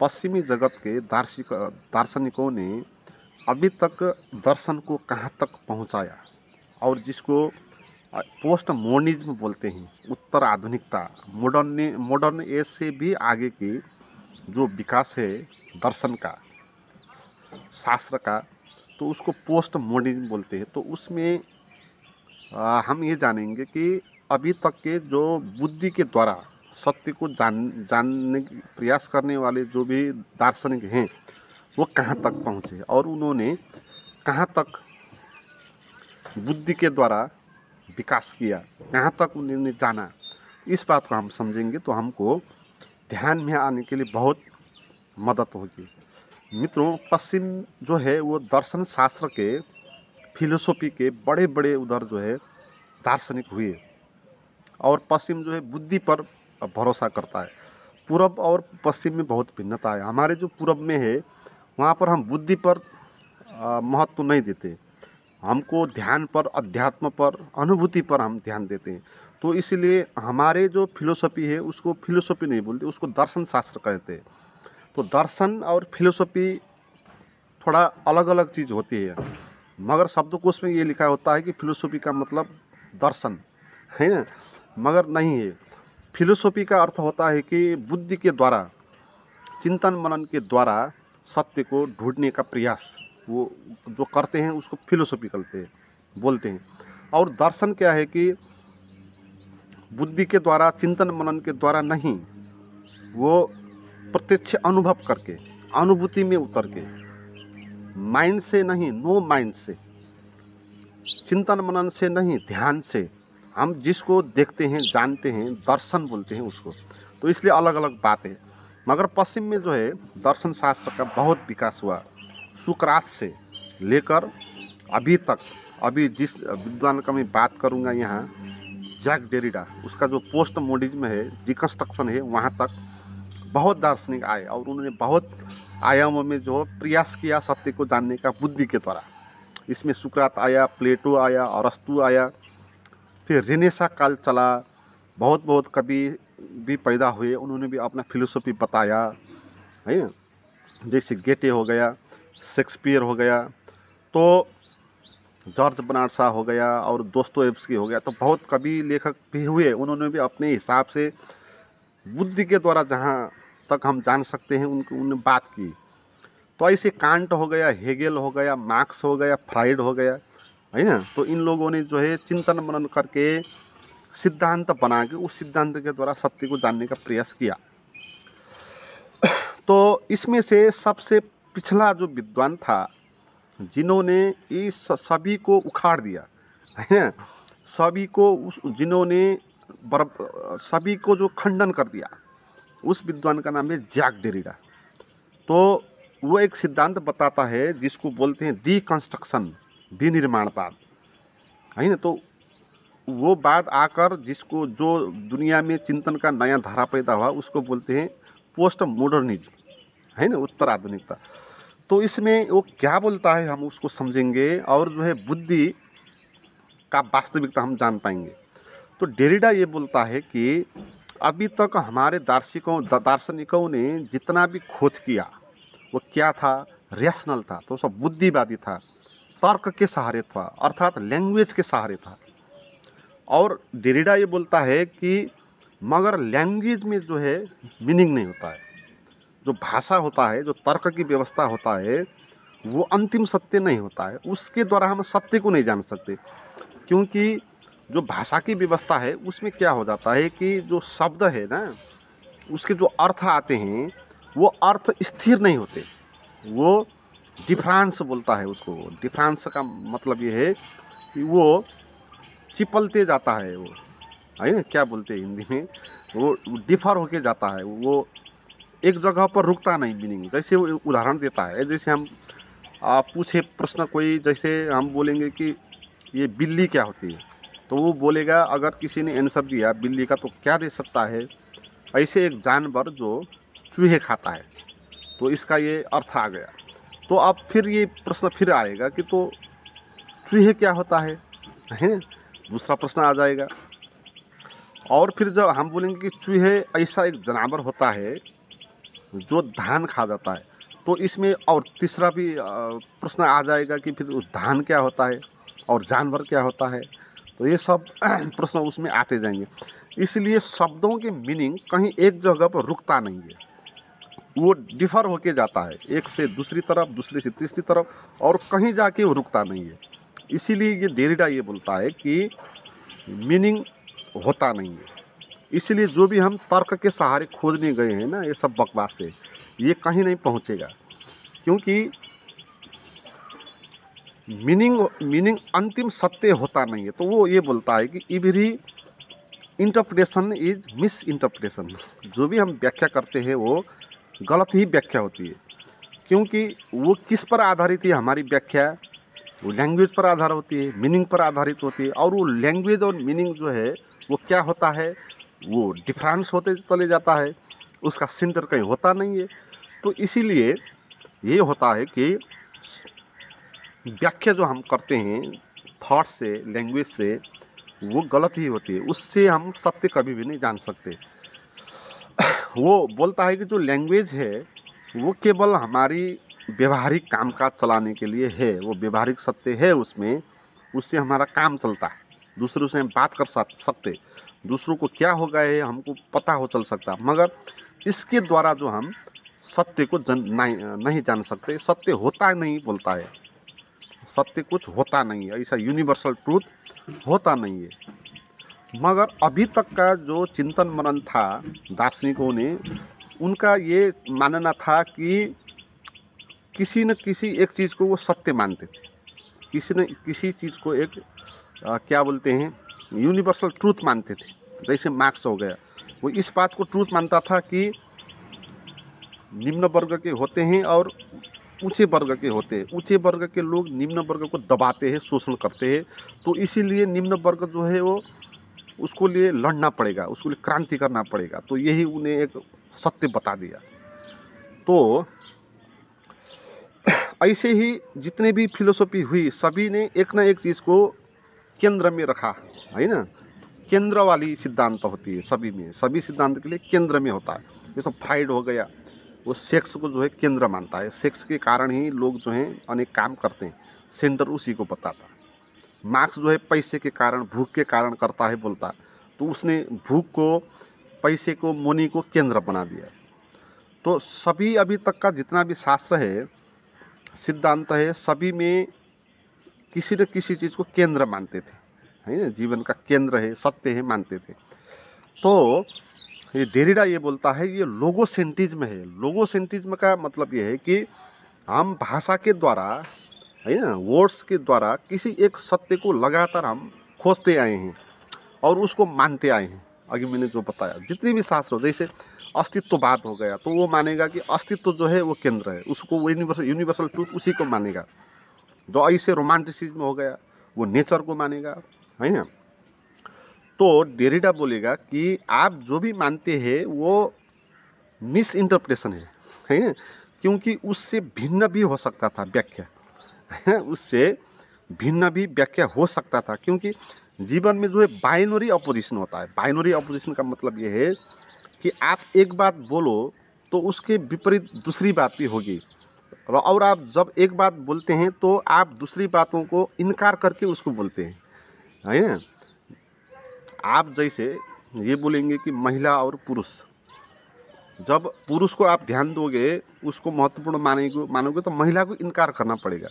पश्चिमी जगत के दार्शिक दार्शनिकों ने अभी तक दर्शन को कहाँ तक पहुँचाया और जिसको पोस्ट मॉडर्निज्म बोलते हैं उत्तर आधुनिकता मॉडर्न मॉडर्न एज से भी आगे की जो विकास है दर्शन का शास्त्र का तो उसको पोस्ट मॉडर्निज्म बोलते हैं तो उसमें आ, हम ये जानेंगे कि अभी तक के जो बुद्धि के द्वारा सत्य को जान जानने की प्रयास करने वाले जो भी दार्शनिक हैं वो कहाँ तक पहुँचे और उन्होंने कहाँ तक बुद्धि के द्वारा विकास किया कहाँ तक उन्होंने जाना इस बात को हम समझेंगे तो हमको ध्यान में आने के लिए बहुत मदद होगी मित्रों पश्चिम जो है वो दर्शन शास्त्र के फिलोसॉफी के बड़े बड़े उधर जो है दार्शनिक हुए और पश्चिम जो है बुद्धि पर भरोसा करता है पूरब और पश्चिम में बहुत भिन्नता है हमारे जो पूरब में है वहाँ पर हम बुद्धि पर महत्व नहीं देते हमको ध्यान पर अध्यात्म पर अनुभूति पर हम ध्यान देते हैं तो इसलिए हमारे जो फिलोसफी है उसको फिलोसफी नहीं बोलते उसको दर्शन शास्त्र कहते हैं तो दर्शन और फिलोसफी थोड़ा अलग अलग चीज़ होती है मगर शब्दकोश में ये लिखा होता है कि फिलोसफी का मतलब दर्शन है ना मगर नहीं है फिलोसॉफी का अर्थ होता है कि बुद्धि के द्वारा चिंतन मनन के द्वारा सत्य को ढूंढने का प्रयास वो जो करते हैं उसको फिलोसॉफी करते हैं बोलते हैं और दर्शन क्या है कि बुद्धि के द्वारा चिंतन मनन के द्वारा नहीं वो प्रत्यक्ष अनुभव करके अनुभूति में उतर के माइंड से नहीं नो माइंड से चिंतन मनन से नहीं ध्यान से हम जिसको देखते हैं जानते हैं दर्शन बोलते हैं उसको तो इसलिए अलग अलग बात है मगर पश्चिम में जो है दर्शन शास्त्र का बहुत विकास हुआ सुकरात से लेकर अभी तक अभी जिस विद्वान का मैं बात करूँगा यहाँ जैक डेरिडा उसका जो पोस्ट मोडिज में है डिकन्स्ट्रक्शन है वहाँ तक बहुत दार्शनिक आए और उन्होंने बहुत आयामों में जो प्रयास किया सत्य को जानने का बुद्धि के द्वारा इसमें सुकरात आया प्लेटो आया अरस्तु आया फिर रेनेसा काल चला बहुत बहुत कवि भी पैदा हुए उन्होंने भी अपना फिलोसफी बताया है जैसे गेटे हो गया शेक्सपियर हो गया तो जॉर्ज बनाड शाह हो गया और दोस्तों एब्सकी हो गया तो बहुत कवि लेखक भी हुए उन्होंने भी अपने हिसाब से बुद्धि के द्वारा जहाँ तक हम जान सकते हैं उनको उन बात की तो ऐसे कांट हो गया हेगेल हो गया मार्क्स हो गया फ्राइड हो गया है ना तो इन लोगों ने जो है चिंतन मनन करके सिद्धांत बना के उस सिद्धांत के द्वारा सत्य को जानने का प्रयास किया तो इसमें से सबसे पिछला जो विद्वान था जिन्होंने इस सभी को उखाड़ दिया है ना सभी को उस जिन्होंने सभी को जो खंडन कर दिया उस विद्वान का नाम है जैक डेरिडा तो वो एक सिद्धांत बताता है जिसको बोलते हैं डीकंस्ट्रक्शन विनिर्माण बाद ना तो वो बात आकर जिसको जो दुनिया में चिंतन का नया धारा पैदा हुआ उसको बोलते हैं पोस्ट मॉडर्निज्म है ना उत्तर आधुनिकता तो इसमें वो क्या बोलता है हम उसको समझेंगे और जो है बुद्धि का वास्तविकता हम जान पाएंगे तो डेरिडा ये बोलता है कि अभी तक हमारे दार्शिकों दार्शनिकों ने जितना भी खोज किया वो क्या था रैशनल था तो सब बुद्धिवादी था तर्क के सहारे था अर्थात लैंग्वेज के सहारे था और डेरिडा ये बोलता है कि मगर लैंग्वेज में जो है मीनिंग नहीं होता है जो भाषा होता है जो तर्क की व्यवस्था होता है वो अंतिम सत्य नहीं होता है उसके द्वारा हम सत्य को नहीं जान सकते क्योंकि जो भाषा की व्यवस्था है उसमें क्या हो जाता है कि जो शब्द है ना उसके जो अर्थ आते हैं वो अर्थ स्थिर नहीं होते वो डिफ्रांस बोलता है उसको डिफ्रांस का मतलब ये है कि वो चिपलते जाता है वो है ना क्या बोलते हैं हिंदी में वो डिफर होके जाता है वो एक जगह पर रुकता नहीं मीनिंग जैसे वो उदाहरण देता है जैसे हम आप पूछे प्रश्न कोई जैसे हम बोलेंगे कि ये बिल्ली क्या होती है तो वो बोलेगा अगर किसी ने आंसर दिया बिल्ली का तो क्या दे सकता है ऐसे एक जानवर जो चूहे खाता है तो इसका ये अर्थ आ गया तो आप फिर ये प्रश्न फिर आएगा कि तो चूहे क्या होता है है दूसरा प्रश्न आ जाएगा और फिर जब हम बोलेंगे कि चूहे ऐसा एक जानवर होता है जो धान खा जाता है तो इसमें और तीसरा भी प्रश्न आ जाएगा कि फिर धान क्या होता है और जानवर क्या होता है तो ये सब प्रश्न उसमें आते जाएंगे इसलिए शब्दों की मीनिंग कहीं एक जगह पर रुकता नहीं है वो डिफर होके जाता है एक से दूसरी तरफ दूसरे से तीसरी तरफ और कहीं जाके वो रुकता नहीं है इसीलिए ये डेरिडा ये बोलता है कि मीनिंग होता नहीं है इसलिए जो भी हम तर्क के सहारे खोजने गए हैं ना ये सब बकवास है ये कहीं नहीं पहुँचेगा क्योंकि मीनिंग मीनिंग अंतिम सत्य होता नहीं है तो वो ये बोलता है कि every interpretation is misinterpretation जो भी हम व्याख्या करते हैं वो गलत ही व्याख्या होती है क्योंकि वो किस पर आधारित है हमारी व्याख्या वो लैंग्वेज पर आधार होती है मीनिंग पर आधारित होती है और वो लैंग्वेज और मीनिंग जो है वो क्या होता है वो डिफरेंस होते चले जाता है उसका सेंटर कहीं होता नहीं है तो इसीलिए ये होता है कि व्याख्या जो हम करते हैं थाट से लैंग्वेज से वो गलत ही होती है उससे हम सत्य कभी भी नहीं जान सकते वो बोलता है कि जो लैंग्वेज है वो केवल हमारी व्यवहारिक कामकाज चलाने के लिए है वो व्यवहारिक सत्य है उसमें उससे हमारा काम चलता है दूसरों से हम बात कर सकते दूसरों को क्या होगा ये हमको पता हो चल सकता मगर इसके द्वारा जो हम सत्य को जन नहीं नहीं जान सकते सत्य होता नहीं बोलता है सत्य कुछ होता नहीं है ऐसा यूनिवर्सल ट्रूथ होता नहीं है मगर अभी तक का जो चिंतन मनन था दार्शनिकों ने उनका ये मानना था कि किसी न किसी एक चीज़ को वो सत्य मानते थे किसी न किसी चीज़ को एक आ, क्या बोलते हैं यूनिवर्सल ट्रूथ मानते थे जैसे मार्क्स हो गया वो इस बात को ट्रूथ मानता था कि निम्न वर्ग के होते हैं और ऊँचे वर्ग के होते हैं ऊँचे वर्ग के लोग निम्न वर्ग को दबाते हैं शोषण करते हैं तो इसीलिए निम्न वर्ग जो है वो उसको लिए लड़ना पड़ेगा उसके लिए क्रांति करना पड़ेगा तो यही उन्हें एक सत्य बता दिया तो ऐसे ही जितने भी फिलोसफी हुई सभी ने एक ना एक चीज़ को केंद्र में रखा है ना केंद्र वाली सिद्धांत होती है सभी में सभी सिद्धांत के लिए केंद्र में होता है जैसे फ्राइड हो गया वो सेक्स को जो है केंद्र मानता है सेक्स के कारण ही लोग जो हैं अनेक काम करते हैं सेंटर उसी को बताता मार्क्स जो है पैसे के कारण भूख के कारण करता है बोलता तो उसने भूख को पैसे को मोनी को केंद्र बना दिया तो सभी अभी तक का जितना भी शास्त्र है सिद्धांत है सभी में किसी न किसी चीज़ को केंद्र मानते थे है ना जीवन का केंद्र है सत्य है मानते थे तो ये डेरिडा ये बोलता है ये लोगोसेंटिज्म है लोगोसेंटिज्म का मतलब ये है कि हम भाषा के द्वारा है ना वर्ड्स के द्वारा किसी एक सत्य को लगातार हम खोजते आए हैं और उसको मानते आए हैं अभी मैंने जो बताया जितने भी शास्त्र हो जैसे अस्तित्ववाद हो गया तो वो मानेगा कि अस्तित्व जो है वो केंद्र है उसको वो यूनिवर्सल यूनिवर्सल ट्रूथ उसी को मानेगा जो ऐसे रोमांटिसिज्म हो गया वो नेचर को मानेगा है ना तो डेरिडा बोलेगा कि आप जो भी मानते हैं वो मिस इंटरप्रिटेशन है है क्योंकि उससे भिन्न भी हो सकता था व्याख्या उससे भिन्न भी व्याख्या हो सकता था क्योंकि जीवन में जो है बाइनरी अपोजिशन होता है बाइनरी अपोजिशन का मतलब ये है कि आप एक बात बोलो तो उसके विपरीत दूसरी बात भी होगी और आप जब एक बात बोलते हैं तो आप दूसरी बातों को इनकार करके उसको बोलते हैं है ना आप जैसे ये बोलेंगे कि महिला और पुरुष जब पुरुष को आप ध्यान दोगे उसको महत्वपूर्ण मानेगे मानोगे तो महिला को इनकार करना पड़ेगा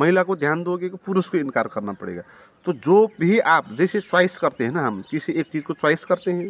महिला को ध्यान दोगे कि पुरुष को इनकार करना पड़ेगा तो जो भी आप जैसे च्वाइस करते हैं ना हम किसी एक चीज़ को च्वाइस करते हैं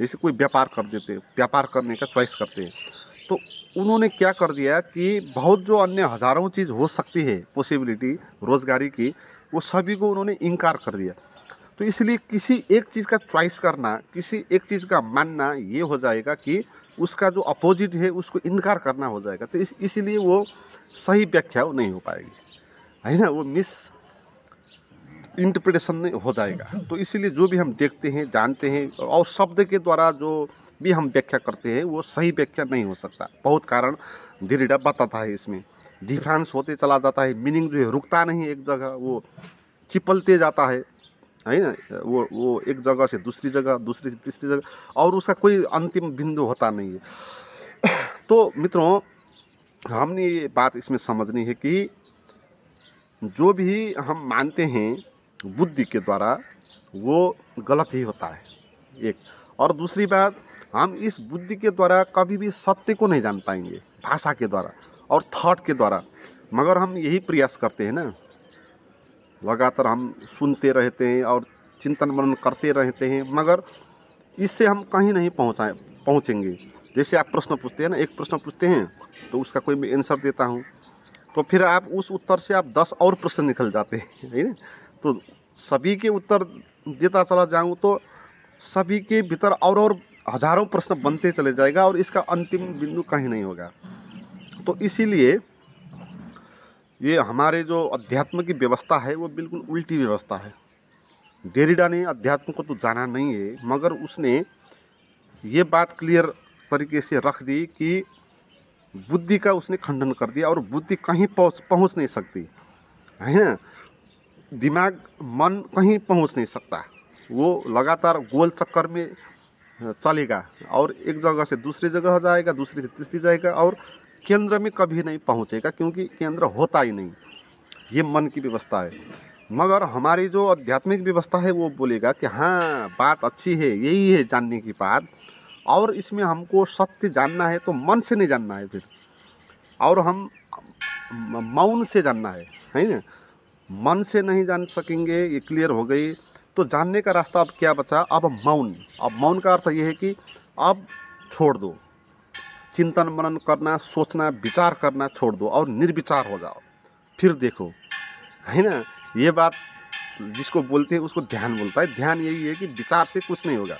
जैसे कोई व्यापार कर देते हैं व्यापार करने का च्वाइस करते हैं तो उन्होंने क्या कर दिया कि बहुत जो अन्य हज़ारों चीज़ हो सकती है पॉसिबिलिटी रोज़गारी की वो सभी को उन्होंने इनकार कर दिया तो इसलिए किसी एक चीज़ का च्वाइस करना किसी एक चीज़ का मानना ये हो जाएगा कि उसका जो अपोजिट है उसको इनकार करना हो जाएगा तो इसीलिए वो सही व्याख्या नहीं हो पाएगी है ना वो मिस इंटरप्रिटेशन नहीं हो जाएगा तो इसीलिए जो भी हम देखते हैं जानते हैं और शब्द के द्वारा जो भी हम व्याख्या करते हैं वो सही व्याख्या नहीं हो सकता बहुत कारण धीरे बताता है इसमें डिफ्रांस होते चला जाता है मीनिंग जो है रुकता नहीं एक जगह वो चिपलते जाता है है ना वो वो एक जगह से दूसरी जगह दूसरी से तीसरी जगह और उसका कोई अंतिम बिंदु होता नहीं है तो मित्रों हमने ये बात इसमें समझनी है कि जो भी हम मानते हैं बुद्धि के द्वारा वो गलत ही होता है एक और दूसरी बात हम इस बुद्धि के द्वारा कभी भी सत्य को नहीं जान पाएंगे भाषा के द्वारा और थॉट के द्वारा मगर हम यही प्रयास करते हैं ना लगातार हम सुनते रहते हैं और चिंतन मनन करते रहते हैं मगर इससे हम कहीं नहीं पहुँचाए पहुँचेंगे जैसे आप प्रश्न पूछते हैं ना एक प्रश्न पूछते हैं तो उसका कोई मैं आंसर देता हूँ तो फिर आप उस उत्तर से आप दस और प्रश्न निकल जाते हैं है तो सभी के उत्तर देता चला जाऊँ तो सभी के भीतर और और हजारों प्रश्न बनते चले जाएगा और इसका अंतिम बिंदु कहीं नहीं होगा तो इसीलिए ये हमारे जो अध्यात्म की व्यवस्था है वो बिल्कुल उल्टी व्यवस्था है डेरिडा ने अध्यात्म को तो जाना नहीं है मगर उसने ये बात क्लियर तरीके से रख दी कि बुद्धि का उसने खंडन कर दिया और बुद्धि कहीं पहुंच पहुंच नहीं सकती है ना दिमाग मन कहीं पहुंच नहीं सकता वो लगातार गोल चक्कर में चलेगा और एक जगह से दूसरी जगह जाएगा दूसरी से तीसरी जाएगा और केंद्र में कभी नहीं पहुँचेगा क्योंकि केंद्र होता ही नहीं ये मन की व्यवस्था है मगर हमारी जो आध्यात्मिक व्यवस्था है वो बोलेगा कि हाँ बात अच्छी है यही है जानने की बात और इसमें हमको सत्य जानना है तो मन से नहीं जानना है फिर और हम मौन से जानना है है ना मन से नहीं जान सकेंगे ये क्लियर हो गई तो जानने का रास्ता अब क्या बचा अब मौन अब मौन का अर्थ ये है कि अब छोड़ दो चिंतन मनन करना सोचना विचार करना छोड़ दो और निर्विचार हो जाओ फिर देखो है ना ये बात जिसको बोलते हैं उसको ध्यान बोलता है ध्यान यही है कि विचार से कुछ नहीं होगा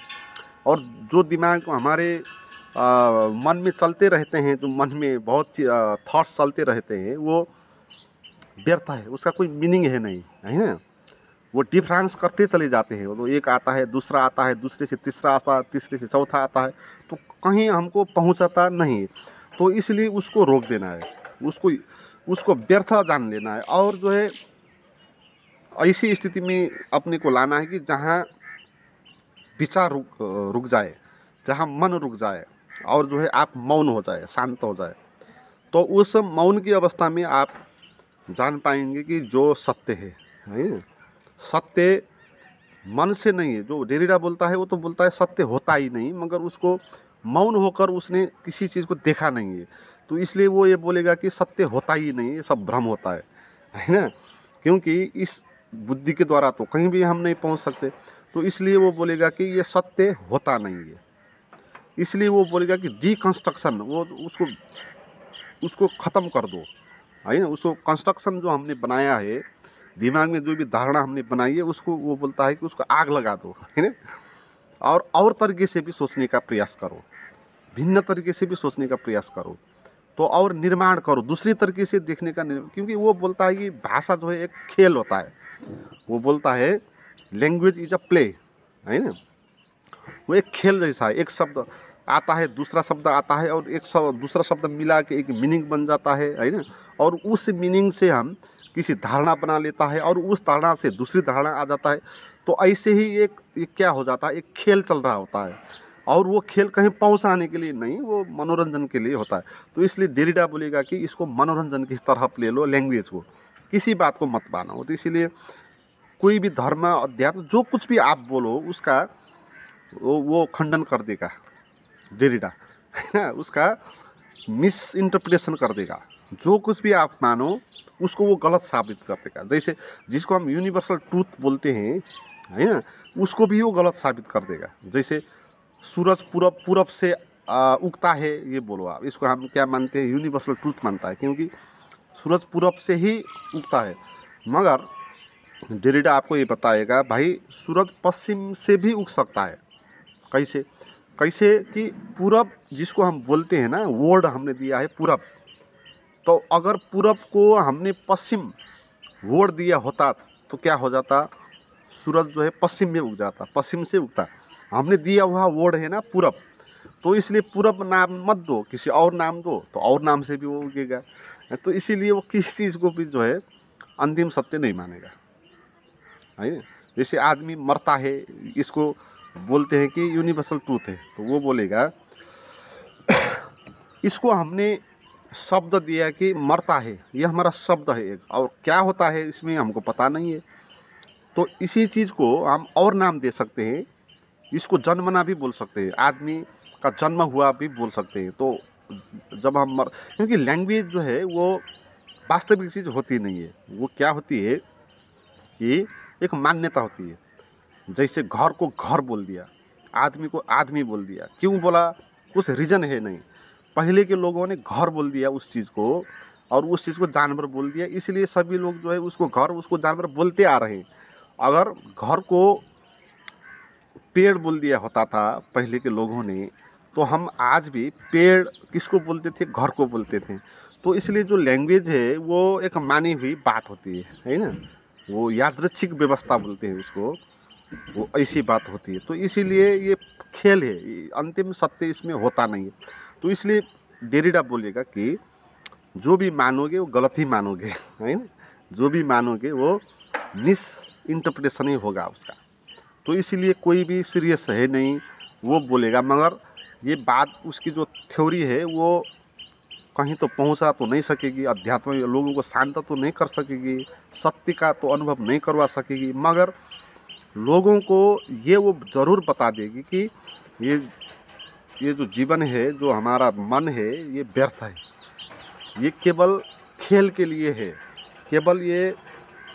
और जो दिमाग हमारे आ, मन में चलते रहते हैं जो मन में बहुत थाट्स चलते रहते हैं वो व्यर्थ है उसका कोई मीनिंग है नहीं है ना वो डिफ्रांस करते चले जाते हैं वो तो एक आता है दूसरा आता है दूसरे से तीसरा आता है तीसरे से चौथा आता है कहीं हमको पहुंचाता नहीं तो इसलिए उसको रोक देना है उसको उसको व्यर्थ जान लेना है और जो है ऐसी स्थिति में अपने को लाना है कि जहाँ विचार रुक रुक जाए जहाँ मन रुक जाए और जो है आप मौन हो जाए शांत हो जाए तो उस मौन की अवस्था में आप जान पाएंगे कि जो सत्य है नहीं? सत्य मन से नहीं है जो डेरीडा बोलता है वो तो बोलता है सत्य होता ही नहीं मगर उसको मौन होकर उसने किसी चीज़ को देखा नहीं है तो इसलिए वो ये बोलेगा कि सत्य होता ही नहीं ये सब भ्रम होता है है ना क्योंकि इस बुद्धि के द्वारा तो कहीं भी हम नहीं पहुंच सकते तो इसलिए वो बोलेगा कि ये सत्य होता नहीं है इसलिए वो बोलेगा कि डिकन्स्ट्रक्शन वो उसको उसको ख़त्म कर दो है ना उसको कंस्ट्रक्शन जो हमने बनाया है दिमाग में जो भी धारणा हमने बनाई है उसको वो बोलता है कि उसको आग लगा दो है ना और और तरीके से भी सोचने का प्रयास करो भिन्न तरीके से भी सोचने का प्रयास करो तो और निर्माण करो दूसरी तरीके से देखने का क्योंकि वो बोलता है कि भाषा जो है एक खेल होता है वो बोलता है लैंग्वेज इज अ प्ले है ना वो एक खेल जैसा है एक शब्द आता है दूसरा शब्द आता है और एक शब्द दूसरा शब्द मिला के एक मीनिंग बन जाता है है ना और उस मीनिंग से हम किसी धारणा बना लेता है और उस धारणा से दूसरी धारणा आ जाता है तो ऐसे ही एक, एक क्या हो जाता है एक खेल चल रहा होता है और वो खेल कहीं पहुंचाने के लिए नहीं वो मनोरंजन के लिए होता है तो इसलिए डेरिडा बोलेगा कि इसको मनोरंजन की तरह ले लो लैंग्वेज को किसी बात को मत मानो तो इसीलिए कोई भी धर्म अध्यात्म जो कुछ भी आप बोलो उसका वो, वो खंडन कर देगा डेरिडा है ना उसका मिस इंटरप्रिटेशन कर देगा जो कुछ भी आप मानो उसको वो गलत साबित कर देगा जैसे जिसको हम यूनिवर्सल ट्रूथ बोलते हैं है ना उसको भी वो गलत साबित कर देगा जैसे सूरज पूरब पूरब से उगता है ये बोलो आप इसको हम क्या मानते हैं यूनिवर्सल ट्रूथ मानता है क्योंकि सूरज पूरब से ही उगता है मगर डेरिडा आपको ये बताएगा भाई सूरज पश्चिम से भी उग सकता है कैसे कैसे कि पूरब जिसको हम बोलते हैं ना वर्ड हमने दिया है पूरब तो अगर पूरब को हमने पश्चिम वर्ड दिया होता तो क्या हो जाता सूरज जो है पश्चिम में उग जाता पश्चिम से उगता हमने दिया हुआ वर्ड है ना पूरब तो इसलिए पूरब नाम मत दो किसी और नाम दो तो और नाम से भी वो उगेगा तो इसीलिए वो किस चीज़ को भी जो है अंतिम सत्य नहीं मानेगा है जैसे आदमी मरता है इसको बोलते हैं कि यूनिवर्सल ट्रूथ है तो वो बोलेगा इसको हमने शब्द दिया कि मरता है ये हमारा शब्द है एक और क्या होता है इसमें हमको पता नहीं है तो इसी चीज़ को हम और नाम दे सकते हैं इसको जन्मना भी बोल सकते हैं आदमी का जन्म हुआ भी बोल सकते हैं तो जब हम मर क्योंकि लैंग्वेज जो है वो वास्तविक चीज़ होती नहीं है वो क्या होती है कि एक मान्यता होती है जैसे घर को घर बोल दिया आदमी को आदमी बोल दिया क्यों बोला कुछ रीज़न है नहीं पहले के लोगों ने घर बोल दिया उस चीज़ को और उस चीज़ को जानवर बोल दिया इसलिए सभी लोग जो है उसको घर उसको जानवर बोलते आ रहे हैं अगर घर को पेड़ बोल दिया होता था पहले के लोगों ने तो हम आज भी पेड़ किसको बोलते थे घर को बोलते थे तो इसलिए जो लैंग्वेज है वो एक मानी हुई बात होती है है ना वो यादृच्छिक व्यवस्था बोलते हैं उसको वो ऐसी बात होती है तो इसीलिए ये खेल है अंतिम सत्य इसमें होता नहीं है तो इसलिए डेरिडा बोलेगा कि जो भी मानोगे वो गलत ही मानोगे है ना जो भी मानोगे वो मिस इंटरप्रिटेशन ही होगा उसका तो इसीलिए कोई भी सीरियस है नहीं वो बोलेगा मगर ये बात उसकी जो थ्योरी है वो कहीं तो पहुंचा तो नहीं सकेगी अध्यात्म लोगों को शांत तो नहीं कर सकेगी सत्य का तो अनुभव नहीं करवा सकेगी मगर लोगों को ये वो ज़रूर बता देगी कि ये ये जो जीवन है जो हमारा मन है ये व्यर्थ है ये केवल खेल के लिए है केवल ये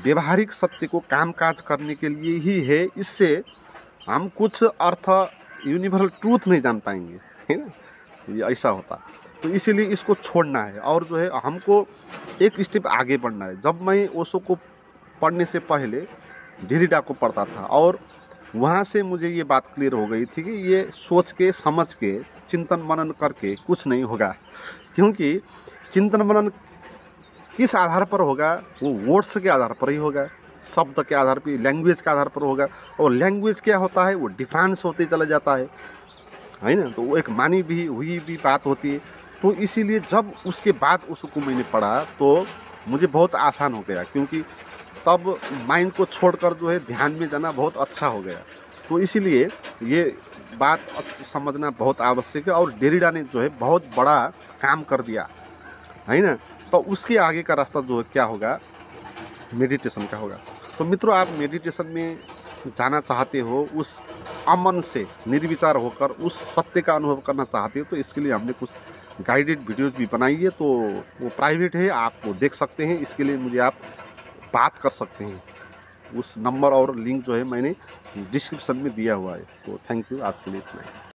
व्यवहारिक सत्य को काम काज करने के लिए ही है इससे हम कुछ अर्थ यूनिवर्सल ट्रूथ नहीं जान पाएंगे है ना ये ऐसा होता तो इसीलिए इसको छोड़ना है और जो है हमको एक स्टेप आगे बढ़ना है जब मैं ओशो को पढ़ने से पहले ढिरिडा को पढ़ता था और वहाँ से मुझे ये बात क्लियर हो गई थी कि ये सोच के समझ के चिंतन मनन करके कुछ नहीं होगा क्योंकि चिंतन मनन किस आधार पर होगा वो वर्ड्स के आधार पर ही होगा शब्द के आधार पर लैंग्वेज के आधार पर होगा और लैंग्वेज क्या होता है वो डिफरेंस होते चला जाता है है ना तो वो एक मानी भी हुई भी बात होती है तो इसीलिए जब उसके बाद उसको मैंने पढ़ा तो मुझे बहुत आसान हो गया क्योंकि तब माइंड को छोड़कर जो है ध्यान में जाना बहुत अच्छा हो गया तो इसीलिए ये बात समझना बहुत आवश्यक है और डेरिडा ने जो है बहुत बड़ा काम कर दिया है ना तो उसके आगे का रास्ता जो क्या होगा मेडिटेशन का होगा तो मित्रों आप मेडिटेशन में जाना चाहते हो उस अमन से निर्विचार होकर उस सत्य का अनुभव करना चाहते हो तो इसके लिए हमने कुछ गाइडेड वीडियोज भी बनाई है तो वो प्राइवेट है आप वो देख सकते हैं इसके लिए मुझे आप बात कर सकते हैं उस नंबर और लिंक जो है मैंने डिस्क्रिप्शन में दिया हुआ है तो थैंक यू आज के लिए इतना ही